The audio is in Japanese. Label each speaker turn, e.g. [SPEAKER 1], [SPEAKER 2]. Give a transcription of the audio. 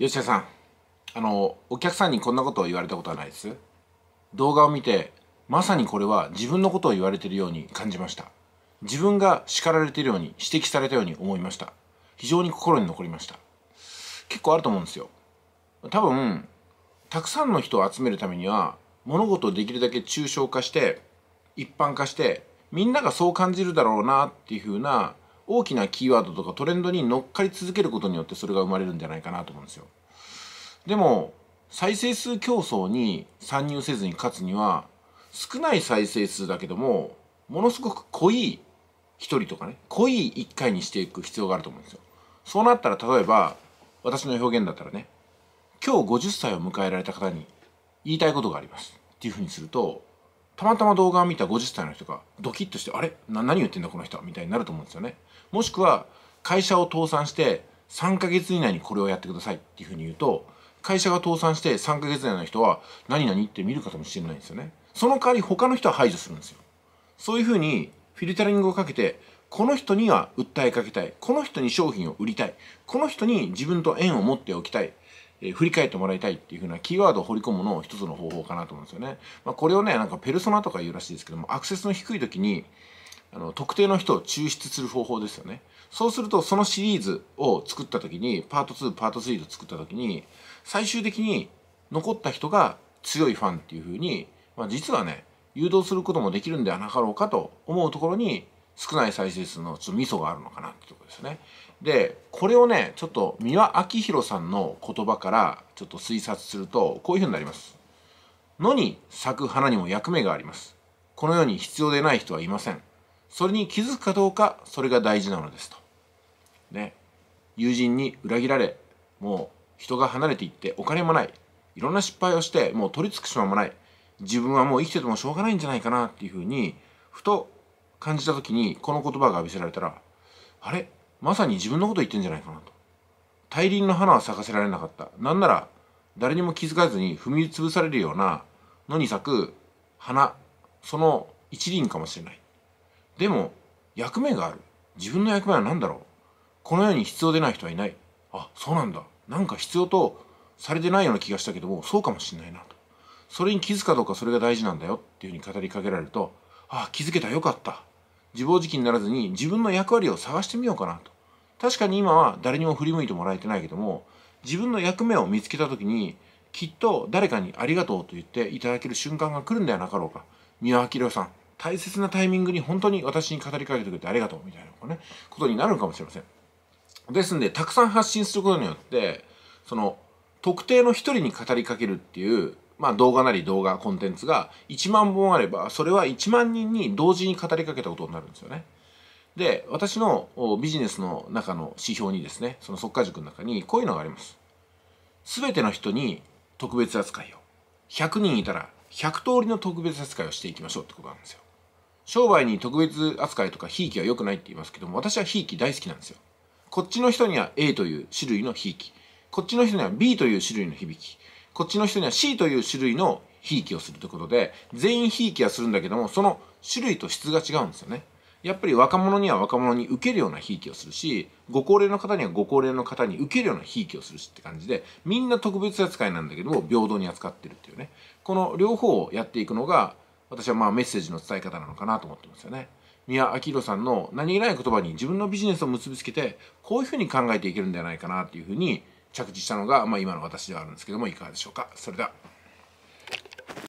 [SPEAKER 1] 吉田さんあのお客さんにこんなことを言われたことはないです動画を見てまさにこれは自分のことを言われているように感じました自分が叱られているように指摘されたように思いました非常に心に残りました結構あると思うんですよ多分たくさんの人を集めるためには物事をできるだけ抽象化して一般化してみんながそう感じるだろうなっていう風な大きなキーワードとかトレンドに乗っかり続けることによってそれが生まれるんじゃないかなと思うんですよ。でも再生数競争に参入せずに勝つには少ない再生数だけどもものすごく濃い1人とかね濃い1回にしていく必要があると思うんですよ。そうなったら例えば私の表現だったらね今日50歳を迎えられた方に言いたいことがありますっていうふうにするとたまたま動画を見た50歳の人がドキッとしてあれ何言ってんだこの人みたいになると思うんですよねもしくは会社を倒産して3ヶ月以内にこれをやってくださいっていうふうに言うと会社が倒産して3ヶ月以内の人は何々って見るかもしれないんですよねその代わり他の人は排除するんですよそういうふうにフィルタリングをかけてこの人には訴えかけたいこの人に商品を売りたいこの人に自分と縁を持っておきたいえ振り返ってもらいたいっていう風なキーワードを彫り込むのを一つの方法かなと思うんですよね。まあ、これをね、なんかペルソナとか言うらしいですけども、アクセスの低い時に、あの特定の人を抽出する方法ですよね。そうすると、そのシリーズを作った時に、パート2、パート3と作った時に、最終的に残った人が強いファンっていう風に、まあ、実はね、誘導することもできるんではなかろうかと思うところに、少ない再生数のちょっと味噌があるのかなってとこですね。でこれをねちょっと三輪明宏さんの言葉からちょっと推察するとこういうふうになります。野に咲く花にも役目があります。この世に必要でない人はいません。それに気づくかどうかそれが大事なのですと。ね友人に裏切られもう人が離れていってお金もないいろんな失敗をしてもう取り付く島もない自分はもう生きててもしょうがないんじゃないかなっていうふうにふと感じた時にこの言葉が浴びせられたらあれまさに自分のこと言ってんじゃないかなと大輪の花は咲かせられなかったなんなら誰にも気づかずに踏み潰されるような野に咲く花その一輪かもしれないでも役目がある自分の役目は何だろうこの世に必要でない人はいないあそうなんだなんか必要とされてないような気がしたけどもそうかもしれないなとそれに気づくかどうかそれが大事なんだよっていうふうに語りかけられるとああ気づけたよかった自暴自棄にならずに自分の役割を探してみようかなと確かに今は誰にも振り向いてもらえてないけども自分の役目を見つけた時にきっと誰かにありがとうと言っていただける瞬間が来るんではなかろうか三輪明夫さん大切なタイミングに本当に私に語りかけてくれてありがとうみたいな、ね、ことになるかもしれませんですんでたくさん発信することによってその特定の一人に語りかけるっていうまあ動画なり動画コンテンツが1万本あれば、それは1万人に同時に語りかけたことになるんですよね。で、私のビジネスの中の指標にですね、その即果塾の中にこういうのがあります。全ての人に特別扱いを。100人いたら100通りの特別扱いをしていきましょうってことなんですよ。商売に特別扱いとかひいきは良くないって言いますけども、私はひいき大好きなんですよ。こっちの人には A という種類のひいき。こっちの人には B という種類の響き。こっちの人には C という種類のひいきをするということで全員ひいきはするんだけどもその種類と質が違うんですよねやっぱり若者には若者に受けるようなひいきをするしご高齢の方にはご高齢の方に受けるようなひいきをするしって感じでみんな特別扱いなんだけども平等に扱ってるっていうねこの両方をやっていくのが私はまあメッセージの伝え方なのかなと思ってますよね宮明宏さんの何気ない言葉に自分のビジネスを結びつけてこういうふうに考えていけるんじゃないかなっていうふうに着地したのが、まあ、今の私ではあるんですけどもいかがでしょうかそれでは